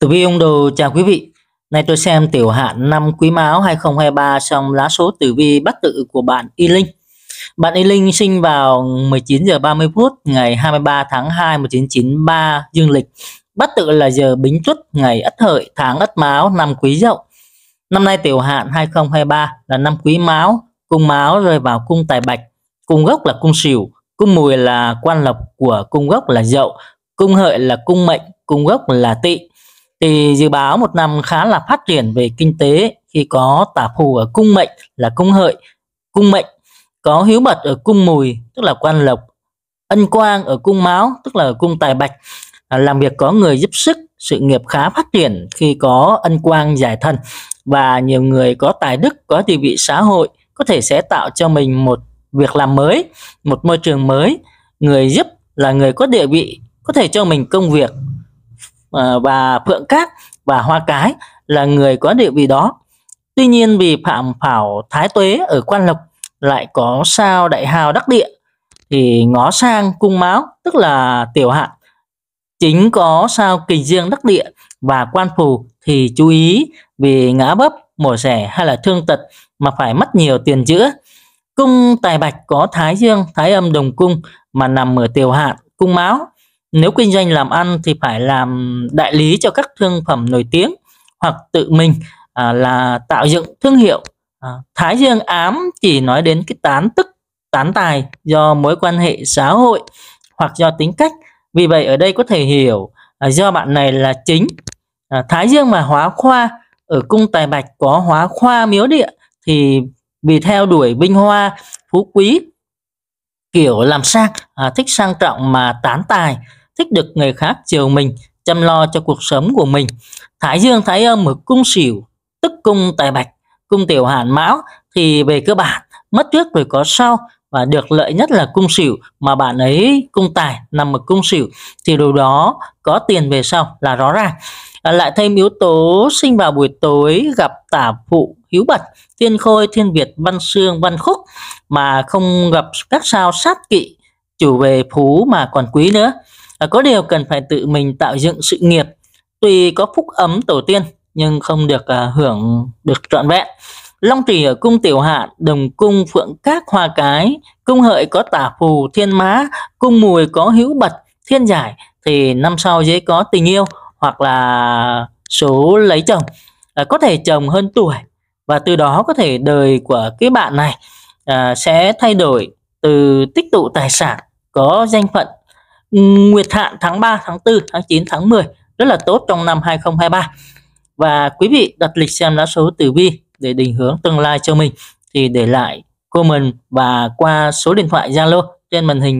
Tử vi ông đồ chào quý vị. Nay tôi xem tiểu hạn năm Quý Mão 2023 trong lá số tử vi bắt tự của bạn Y Linh. Bạn Y Linh sinh vào 19 giờ 30 phút ngày 23 tháng 2 1993 dương lịch. Bắt tự là giờ Bính Tuất ngày Ất Hợi tháng Ất Mão năm Quý Dậu. Năm nay tiểu hạn 2023 là năm Quý Mão, cung Mão rơi vào cung Tài Bạch, cung gốc là cung Sửu, cung Mùi là quan lộc của cung gốc là Dậu, cung Hợi là cung Mệnh, cung gốc là Tỵ thì dự báo một năm khá là phát triển về kinh tế khi có tả phù ở cung mệnh là cung hợi, cung mệnh, có hiếu mật ở cung mùi tức là quan lộc, ân quang ở cung máu tức là cung tài bạch, à, làm việc có người giúp sức, sự nghiệp khá phát triển khi có ân quang giải thân và nhiều người có tài đức, có địa vị xã hội có thể sẽ tạo cho mình một việc làm mới, một môi trường mới, người giúp là người có địa vị có thể cho mình công việc và ờ, Phượng Cát và Hoa Cái là người có địa vị đó. Tuy nhiên vì Phạm Phảo Thái Tuế ở Quan Lộc lại có sao đại hào đắc địa thì ngó sang cung máu tức là tiểu hạn chính có sao kỳ riêng đắc địa và quan phù thì chú ý vì ngã bấp mổ rẻ hay là thương tật mà phải mất nhiều tiền chữa cung tài bạch có thái dương thái âm đồng cung mà nằm ở tiểu hạn cung máu nếu kinh doanh làm ăn thì phải làm đại lý cho các thương phẩm nổi tiếng hoặc tự mình à, là tạo dựng thương hiệu à, thái dương ám chỉ nói đến cái tán tức tán tài do mối quan hệ xã hội hoặc do tính cách vì vậy ở đây có thể hiểu à, do bạn này là chính à, thái dương mà hóa khoa ở cung tài bạch có hóa khoa miếu địa thì vì theo đuổi binh hoa phú quý kiểu làm sang à, thích sang trọng mà tán tài thích được người khác chiều mình, chăm lo cho cuộc sống của mình. Thái dương thái âm ở cung xỉu, tức cung tài bạch, cung tiểu hàn mão thì về cơ bản mất trước rồi có sau và được lợi nhất là cung xỉu mà bạn ấy cung tài nằm ở cung xỉu thì điều đó có tiền về sau là rõ ràng à, lại thêm yếu tố sinh vào buổi tối gặp tả phụ hiếu bật thiên khôi thiên việt văn xương văn khúc mà không gặp các sao sát kỵ chủ về phú mà còn quý nữa có điều cần phải tự mình tạo dựng sự nghiệp tuy có phúc ấm tổ tiên nhưng không được uh, hưởng được trọn vẹn long trì ở cung tiểu hạn đồng cung phượng các hoa cái cung hợi có tả phù thiên má cung mùi có hữu bật thiên giải thì năm sau dễ có tình yêu hoặc là số lấy chồng à, có thể chồng hơn tuổi và từ đó có thể đời của cái bạn này à, sẽ thay đổi từ tích tụ tài sản có danh phận nguyệt hạn tháng 3, tháng 4, tháng 9, tháng 10 rất là tốt trong năm 2023. Và quý vị đặt lịch xem lá số tử vi để định hướng tương lai cho mình thì để lại comment và qua số điện thoại Zalo trên màn hình